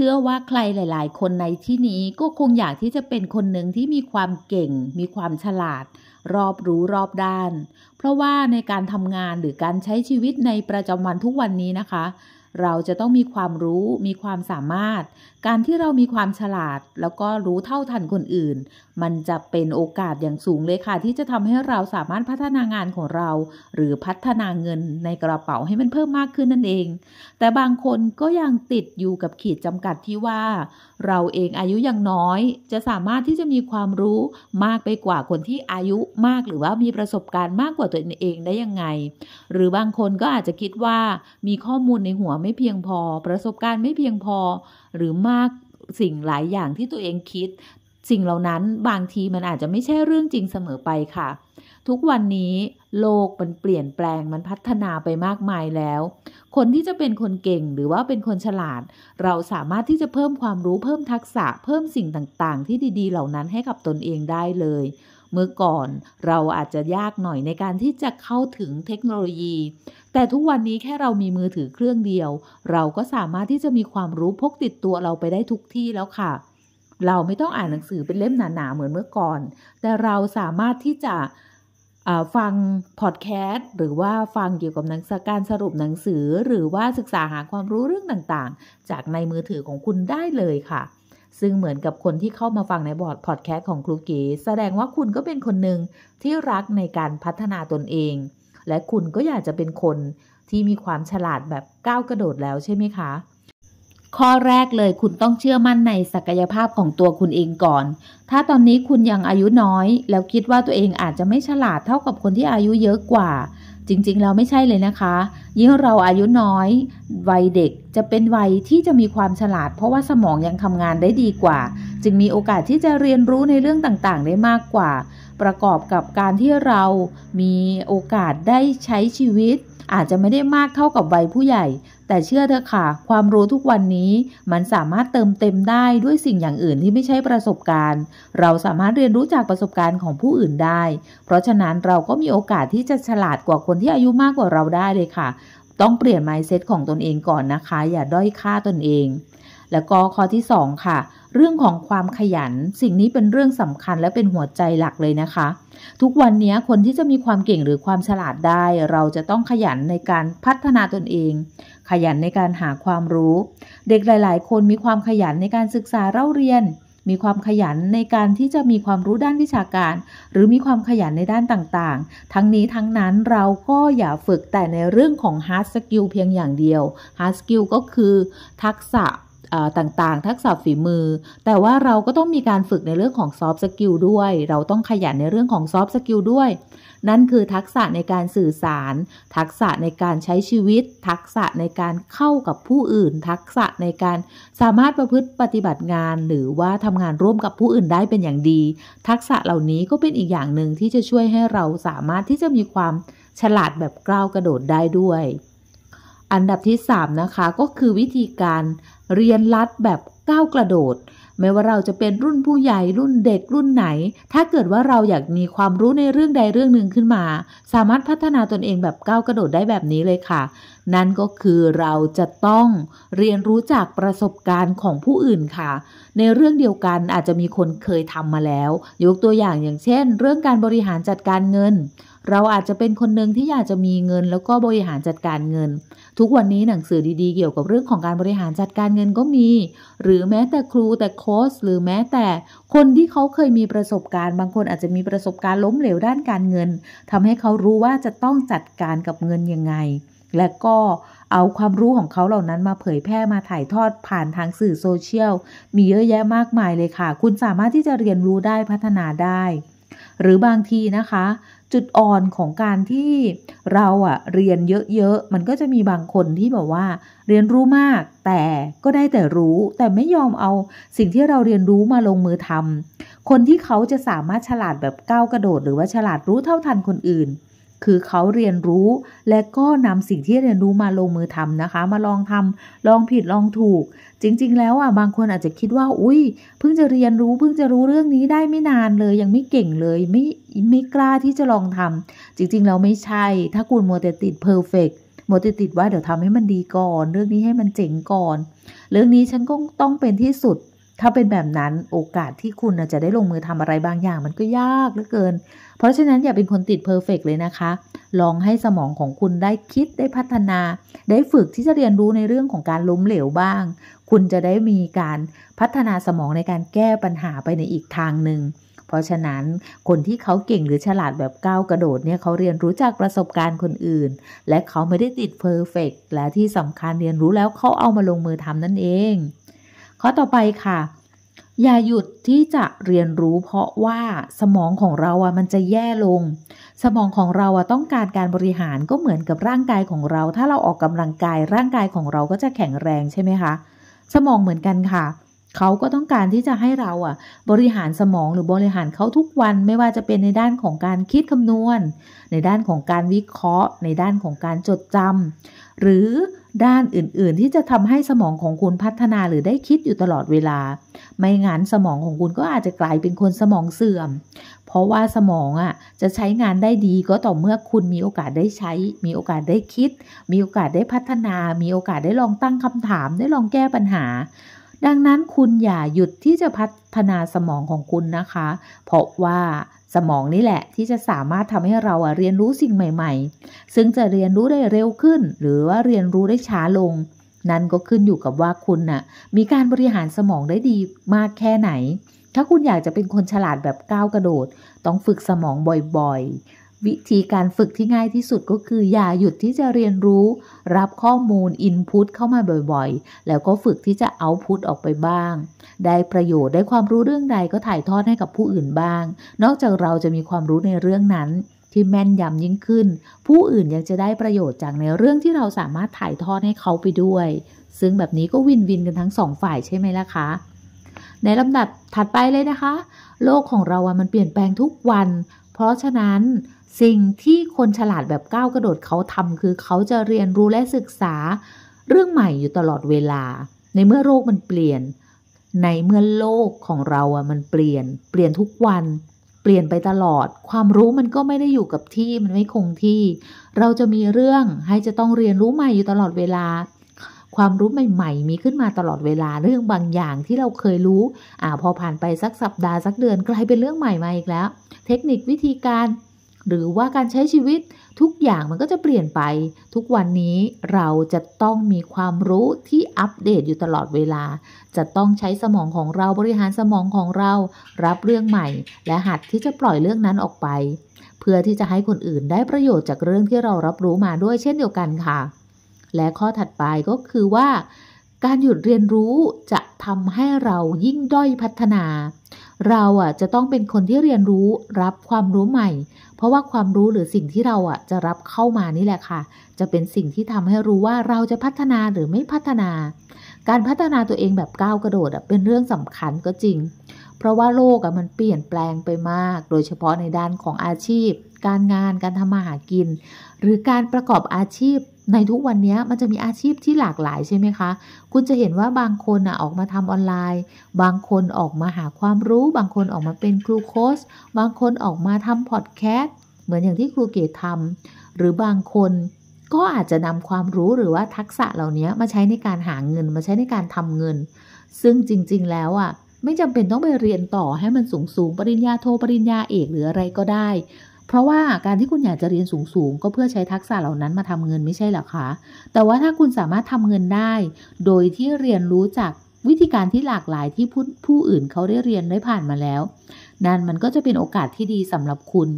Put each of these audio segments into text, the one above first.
ชื่อว่าใครหลายๆ คนในที่นี้ก็คงอยากที่จะเป็นคนหนึ่งที่มีความเก่ง มีความฉลาด รอบรู้รอบด้าน เพราะว่าในการทำงานหรือการใช้ชีวิตในประจำวันทุกวันนี้นะคะ เราจะต้องมีความรู้มีความสามารถการที่เรามีความฉลาดแล้วก็รู้เท่าทันคนอื่น มันจะเป็นโอกาสอย่างสูงเลยค่ะที่จะทำให้เราสามารถพัฒนางานของเราหรือพัฒนาเงินในกระเป๋าให้มันเพิ่มมากขึ้นนั่นเอง แต่บางคนก็ยังติดอยู่กับขีดจำกัดที่ว่าเราเองอายุยังน้อย จะสามารถที่จะมีความรู้มากไปกว่าคนที่อายุมากหรือว่ามีประสบการณ์มากกว่าตัวเองได้ยังไง หรือบางคนก็อาจจะคิดว่ามีข้อมูลในหัวไม่เพียงพอ ประสบการณ์ไม่เพียงพอหรือมากสิ่งหลายอย่างที่ตัวเองคิด สิ่งเหล่านั้นบางทีมันอาจจะไม่ใช่เรื่องจริงเสมอไปค่ะ ทุกวันนี้โลกมันเปลี่ยนแปลงมันพัฒนาไปมากมายแล้ว คนที่จะเป็นคนเก่งหรือว่าเป็นคนฉลาด เราสามารถที่จะเพิ่มความรู้เพิ่มทักษะ เพิ่มสิ่งต่างๆ ที่ดี ๆ เหล่านั้นให้กับตนเองได้เลยเมื่อก่อนเราอาจจะยากหน่อยในการที่จะเข้าถึงเทคโนโลยี แต่ทุกวันนี้แค่เรามีมือถือเครื่องเดียว เราก็สามารถที่จะมีความรู้พกติดตัวเราไปได้ทุกที่แล้วค่ะ เราไม่ต้องอ่านหนังสือเป็นเล่มหนาๆเหมือนเมื่อก่อน แต่เราสามารถที่จะฟังพอดแคสต์ หรือว่าฟังเกี่ยวกับหนังสือการสรุปหนังสือ หรือว่าศึกษาหาความรู้เรื่องต่างๆ จากในมือถือของคุณได้เลยค่ะซึ่งเหมือนกับคนที่เข้ามาฟังในบอร์ดพอดแคสต์ของครูกีแสดงว่าคุณก็เป็นคนหนึ่งที่รักในการพัฒนาตนเอง และคุณก็อยากจะเป็นคนที่มีความฉลาดแบบก้าวกระโดดแล้วใช่ไหมคะ ข้อแรกเลยคุณต้องเชื่อมั่นในศักยภาพของตัวคุณเองก่อน ถ้าตอนนี้คุณยังอายุน้อย แล้วคิดว่าตัวเองอาจจะไม่ฉลาดเท่ากับคนที่อายุเยอะกว่าจริงๆเราไม่ใช่เลยนะคะ ยิ่งเราอายุน้อย วัยเด็กจะเป็นวัยที่จะมีความฉลาดเพราะว่าสมองยังทำงานได้ดีกว่า จึงมีโอกาสที่จะเรียนรู้ในเรื่องต่างๆ ได้มากกว่า ประกอบกับการที่เรามีโอกาสได้ใช้ชีวิตอาจจะไม่ได้มากเท่ากับวัยผู้ใหญ่ แต่เชื่อเถอะค่ะ ความรู้ทุกวันนี้มันสามารถเติมเต็มได้ด้วยสิ่งอย่างอื่นที่ไม่ใช่ประสบการณ์ เราสามารถเรียนรู้จากประสบการณ์ของผู้อื่นได้ เพราะฉะนั้นเราก็มีโอกาสที่จะฉลาดกว่าคนที่อายุมากกว่าเราได้เลยค่ะ ต้องเปลี่ยนไมซ์เซตของตนเองก่อนนะคะ อย่าด้อยค่าตนเอง แล้วก็ข้อที่2ค่ะเรื่องของความขยันสิ่งนี้เป็นเรื่องสำคัญและเป็นหัวใจหลักเลยนะคะ ทุกวันนี้คนที่จะมีความเก่งหรือความฉลาดได้ เราจะต้องขยันในการพัฒนาตนเอง ขยันในการหาความรู้ เด็กหลาย ๆ คนมีความขยันในการศึกษาเล่าเรียน มีความขยันในการที่จะมีความรู้ด้านวิชาการ หรือมีความขยันในด้านต่าง ๆ ทั้งนี้ทั้งนั้นเราก็อย่าฝึกแต่ในเรื่องของ hard skill เพียงอย่างเดียว hard skill ก็คือ ทักษะต่างๆ ทักษะฝีมือ แต่ว่าเราก็ต้องมีการฝึกในเรื่องของซอฟต์สกิลด้วย เราต้องขยันในเรื่องของซอฟต์สกิลด้วย นั่นคือทักษะในการสื่อสาร ทักษะในการใช้ชีวิต ทักษะในการเข้ากับผู้อื่น ทักษะในการสามารถประพฤติปฏิบัติงาน หรือว่าทำงานร่วมกับผู้อื่นได้เป็นอย่างดี ทักษะเหล่านี้ก็เป็นอีกอย่างหนึ่งที่จะช่วยให้เราสามารถที่จะมีความฉลาดแบบกล้าวกระโดดได้ด้วยอันดับที่3นะคะก็คือวิธีการเรียนรัดแบบก้าวกระโดด ไม่ว่าเราจะเป็นรุ่นผู้ใหญ่ รุ่นเด็ก รุ่นไหน ถ้าเกิดว่าเราอยากมีความรู้ในเรื่องใดเรื่องหนึ่งขึ้นมา สามารถพัฒนาตนเองแบบก้าวกระโดดได้แบบนี้เลยค่ะนั่นก็คือเราจะต้องเรียนรู้จากประสบการณ์ของผู้อื่นค่ะ ในเรื่องเดียวกันอาจจะมีคนเคยทำมาแล้ว ยกตัวอย่างอย่างเช่น เรื่องการบริหารจัดการเงิน เราอาจจะเป็นคนหนึ่งที่อยากจะมีเงินแล้วก็บริหารจัดการเงิน ทุกวันนี้หนังสือดีๆ เกี่ยวกับเรื่องของการบริหารจัดการเงินก็มี หรือแม้แต่ครู แต่โค้ชหรือแม้แต่คนที่เขาเคยมีประสบการณ์ บางคนอาจจะมีประสบการณ์ล้มเหลวด้านการเงิน ทำให้เขารู้ว่าจะต้องจัดการกับเงินยังไงและก็เอาความรู้ของเขาเหล่านั้นมาเผยแพร่มาถ่ายทอดผ่านทางสื่อโซเชียล มีเยอะแยะมากมายเลยค่ะคุณสามารถที่จะเรียนรู้ได้พัฒนาได้ หรือบางทีนะคะ จุดอ่อนของการที่เราอะเรียนเยอะๆมันก็จะมีบางคนที่แบบว่าเรียนรู้มากแต่ก็ได้แต่รู้ แต่ไม่ยอมเอาสิ่งที่เราเรียนรู้มาลงมือทำคนที่เขาจะสามารถฉลาดแบบก้าวกระโดด หรือว่าฉลาดรู้เท่าทันคนอื่นคือเขาเรียนรู้และก็นำสิ่งที่เรียนรู้มาลงมือทำนะคะ มาลองทำลองผิดลองถูก จริง ๆ แล้วอ่ะบางคนอาจจะคิดว่าอุ้ยเพิ่งจะเรียนรู้เพิ่งจะรู้เรื่องนี้ได้ไม่นานเลยยังไม่เก่งเลยไม่ไม่กล้าที่จะลองทำจริงๆแล้วไม่ใช่ ถ้าคุณมัวแต่ติดเพอร์เฟกมัวแต่ติดว่าเดี๋ยวทำให้มันดีก่อน เรื่องนี้ให้มันเจ๋งก่อนเรื่องนี้ฉันก็ต้องเป็นที่สุดถ้าเป็นแบบนั้นโอกาสที่คุณจะได้ลงมือทำอะไรบางอย่าง มันก็ยากเหลือเกิน เพราะฉะนั้นอย่าเป็นคนติดเพอร์เฟกเลยนะคะ ลองให้สมองของคุณได้คิดได้พัฒนา ได้ฝึกที่จะเรียนรู้ในเรื่องของการล้มเหลวบ้าง คุณจะได้มีการพัฒนาสมองในการแก้ปัญหาไปในอีกทางหนึ่ง เพราะฉะนั้นคนที่เขาเก่งหรือฉลาดแบบก้าวกระโดดเนี่ยเขาเรียนรู้จากประสบการณ์คนอื่นและเขาไม่ได้ติดเพอร์เฟกและที่สำคัญเรียนรู้แล้วเขาเอามาลงมือทำนั่นเองข้อต่อไปค่ะ อย่าหยุดที่จะเรียนรู้เพราะว่าสมองของเราอ่ะมันจะแย่ลง สมองของเราอ่ะต้องการการบริหารก็เหมือนกับร่างกายของเรา ถ้าเราออกกำลังกาย ร่างกายของเราก็จะแข็งแรงใช่ไหมคะสมองเหมือนกันค่ะ เขาก็ต้องการที่จะให้เราอ่ะบริหารสมองหรือบริหารเขาทุกวันไม่ว่าจะเป็นในด้านของการคิดคำนวณ ในด้านของการวิเคราะห์ ในด้านของการจดจำหรือด้านอื่นๆ ที่จะทำให้สมองของคุณพัฒนาหรือได้คิดอยู่ตลอดเวลาไม่งั้นสมองของคุณก็อาจจะกลายเป็นคนสมองเสื่อม เพราะว่าสมองอ่ะ จะใช้งานได้ดีก็ต่อเมื่อคุณมีโอกาสได้ใช้ มีโอกาสได้คิด มีโอกาสได้พัฒนา มีโอกาสได้ลองตั้งคำถาม ได้ลองแก้ปัญหาดังนั้นคุณอย่าหยุดที่จะพัฒนาสมองของคุณนะคะ เพราะว่าสมองนี่แหละที่จะสามารถทำให้เราเรียนรู้สิ่งใหม่ ๆ ซึ่งจะเรียนรู้ได้เร็วขึ้น หรือว่าเรียนรู้ได้ช้าลง นั่นก็ขึ้นอยู่กับว่าคุณนะ่ะ มีการบริหารสมองได้ดีมากแค่ไหน ถ้าคุณอยากจะเป็นคนฉลาดแบบก้าวกระโดด ต้องฝึกสมองบ่อยวิธีการฝึกที่ง่ายที่สุดก็คือ อย่าหยุดที่จะเรียนรู้ รับข้อมูลอินพุตเข้ามาบ่อยๆ แล้วก็ฝึกที่จะเอาพุตออกไปบ้าง ได้ประโยชน์ได้ความรู้เรื่องใดก็ถ่ายทอดให้กับผู้อื่นบ้าง นอกจากเราจะมีความรู้ในเรื่องนั้น ที่แม่นยำยิ่งขึ้น ผู้อื่นยังจะได้ประโยชน์จากในเรื่องที่เราสามารถถ่ายทอดให้เขาไปด้วย ซึ่งแบบนี้ก็วินวินกันทั้งสองฝ่ายใช่ไหมล่ะคะในลำดับถัดไปเลยนะคะ โลกของเราอะมันเปลี่ยนแปลงทุกวัน เพราะฉะนั้นสิ่งที่คนฉลาดแบบก้าวกระโดดเขาทำคือเขาจะเรียนรู้และศึกษา เรื่องใหม่อยู่ตลอดเวลา ในเมื่อโลกมันเปลี่ยน ในเมื่อโลกของเราอะมันเปลี่ยน เปลี่ยนทุกวัน เปลี่ยนไปตลอด ความรู้มันก็ไม่ได้อยู่กับที่ มันไม่คงที่ เราจะมีเรื่องให้จะต้องเรียนรู้ใหม่อยู่ตลอดเวลา ความรู้ใหม่ ๆ มีขึ้นมาตลอดเวลา เรื่องบางอย่างที่เราเคยรู้ อ่าพอผ่านไปสักสัปดาห์สักเดือนกลายเป็นเรื่องใหม่มาอีกแล้ว เทคนิควิธีการหรือว่าการใช้ชีวิตทุกอย่างมันก็จะเปลี่ยนไป ทุกวันนี้เราจะต้องมีความรู้ที่อัปเดตอยู่ตลอดเวลา จะต้องใช้สมองของเราบริหารสมองของเรา รับเรื่องใหม่ และหัดที่จะปล่อยเรื่องนั้นออกไป เพื่อที่จะให้คนอื่นได้ประโยชน์จากเรื่องที่เรารับรู้มาด้วยเช่นเดียวกันค่ะ และข้อถัดไปก็คือว่าการหยุดเรียนรู้จะทำให้เรายิ่งด้อยพัฒนาเราอ่ะจะต้องเป็นคนที่เรียนรู้รับความรู้ใหม่เพราะว่าความรู้หรือสิ่งที่เราอ่ะจะรับเข้ามานี่แหละค่ะ จะเป็นสิ่งที่ทำให้รู้ว่าเราจะพัฒนาหรือไม่พัฒนา การพัฒนาตัวเองแบบก้าวกระโดด เป็นเรื่องสำคัญก็จริง เพราะว่าโลกมันเปลี่ยนแปลงไปมากโดยเฉพาะในด้านของอาชีพการงาน การทำมาหากิน หรือการประกอบอาชีพในทุกวันนี้มันจะมีอาชีพที่หลากหลายใช่ไหมคะ คุณจะเห็นว่าบางคนอ่ะออกมาทำออนไลน์ บางคนออกมาหาความรู้ บางคนออกมาเป็นครูโค้ชบางคนออกมาทำพอดแคสต์เหมือนอย่างที่ครูเกตทำหรือบางคนก็อาจจะนำความรู้หรือว่าทักษะเหล่านี้ มาใช้ในการหาเงิน มาใช้ในการทำเงิน ซึ่งจริงๆแล้วอ่ะ ไม่จำเป็นต้องไปเรียนต่อให้มันสูงสูงปริญญาโทรปริญญาเอกหรืออะไรก็ได้เพราะว่าการที่คุณอยากจะเรียนสูง ๆ ก็เพื่อใช้ทักษะเหล่านั้นมาทำเงินไม่ใช่หรอคะ แต่ว่าถ้าคุณสามารถทำเงินได้ โดยที่เรียนรู้จากวิธีการที่หลากหลายที่ผู้ผู้อื่นเขาได้เรียนได้ผ่านมาแล้วนั่นมันก็จะเป็นโอกาสที่ดีสำหรับคุณ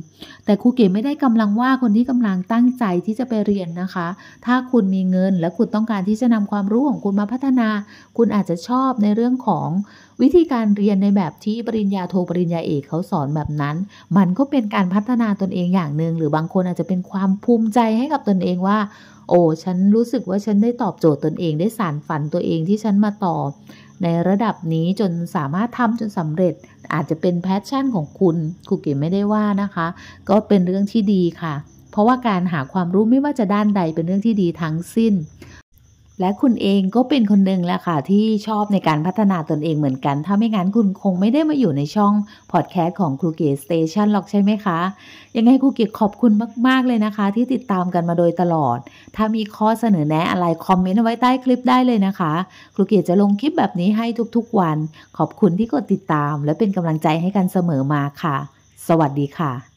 แต่ครูเก๋ไม่ได้กำลังว่าคนที่กำลังตั้งใจที่จะไปเรียนนะคะ ถ้าคุณมีเงินและคุณต้องการที่จะนำความรู้ของคุณมาพัฒนา คุณอาจจะชอบในเรื่องของวิธีการเรียนในแบบที่ปริญญาโทปริญญาเอกเขาสอนแบบนั้น มันก็เป็นการพัฒนาตนเองอย่างหนึ่ง หรือบางคนอาจจะเป็นความภูมิใจให้กับตนเองว่า โอ้ ฉันรู้สึกว่าฉันได้ตอบโจทย์ตนเองได้สารฝันตัวเองที่ฉันมาต่อในระดับนี้จนสามารถทำจนสำเร็จอาจจะเป็นแพชชั่นของคุณคุูเกิไม่ได้ว่านะคะ ก็เป็นเรื่องที่ดีค่ะ เพราะว่าการหาความรู้ไม่ว่าจะด้านใดเป็นเรื่องที่ดีทั้งสิ้นและคุณเองก็เป็นคนหนึ่งแหละค่ะ ที่ชอบในการพัฒนาตนเองเหมือนกัน ถ้าไม่งั้นคุณคงไม่ได้มาอยู่ในช่องพอดแคสต์ของครูเกสเตชันหรอกใช่ไหมคะ ยังไงครูเกขอบคุณมากๆเลยนะคะ ที่ติดตามกันมาโดยตลอด ถ้ามีข้อเสนอแนะอะไรคอมเมนต์ไว้ใต้คลิปได้เลยนะคะ ครูเกจะลงคลิปแบบนี้ให้ทุกๆวัน ขอบคุณที่กดติดตาม และเป็นกำลังใจให้กันเสมอมาค่ะ สวัสดีค่ะ